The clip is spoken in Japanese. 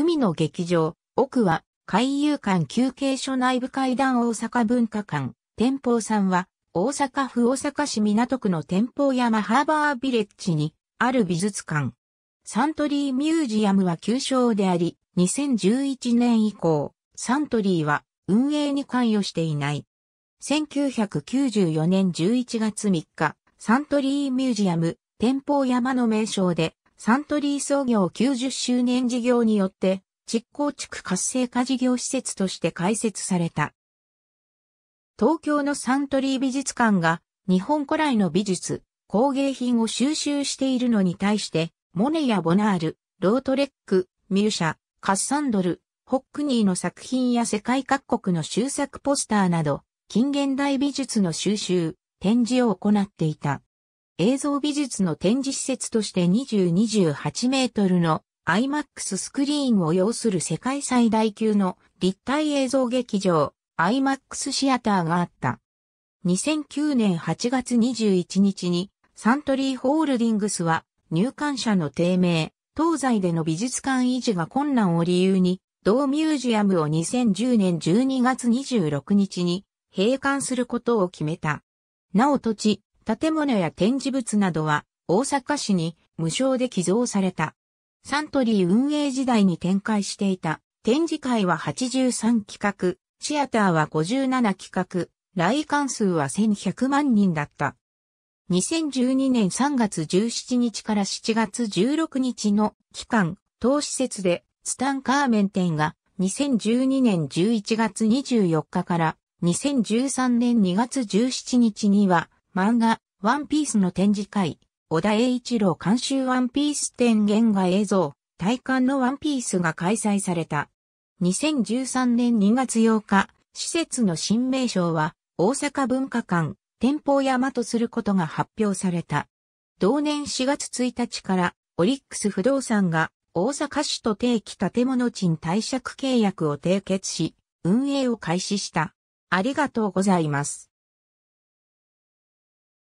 海の劇場、奥は、海遊館休憩所内部階段大阪文化館、天保さんは、大阪府大阪市港区の天保山ハーバービレッジに、ある美術館。サントリーミュージアムは旧称であり、2011年以降、サントリーは運営に関与していない。1994年11月3日、サントリーミュージアム、天保山の名称で、サントリー創業90周年事業によって、実行地区活性化事業施設として開設された。東京のサントリー美術館が日本古来の美術、工芸品を収集しているのに対して、モネやボナール、ロートレック、ミュシャ、カッサンドル、ホックニーの作品や世界各国の修作ポスターなど、近現代美術の収集、展示を行っていた。映像美術の展示施設として2028メートルの IMAX スクリーンを要する世界最大級の立体映像劇場 IMAX シアターがあった。2009年8月21日にサントリーホールディングスは入館者の低迷、東西での美術館維持が困難を理由に同ミュージアムを2010年12月26日に閉館することを決めた。なお土地、建物や展示物などは大阪市に無償で寄贈された。サントリー運営時代に展開していた展示会は83企画、シアターは57企画、来館数は1100万人だった。2012年3月17日から7月16日の期間、当施設でツタンカーメン店が2012年11月24日から2013年2月17日には漫画、ワンピースの展示会、小田栄一郎監修ワンピース展原画映像、体感のワンピースが開催された。2013年2月8日、施設の新名称は、大阪文化館、店舗山とすることが発表された。同年4月1日から、オリックス不動産が、大阪市と定期建物賃貸借契約を締結し、運営を開始した。ありがとうございます。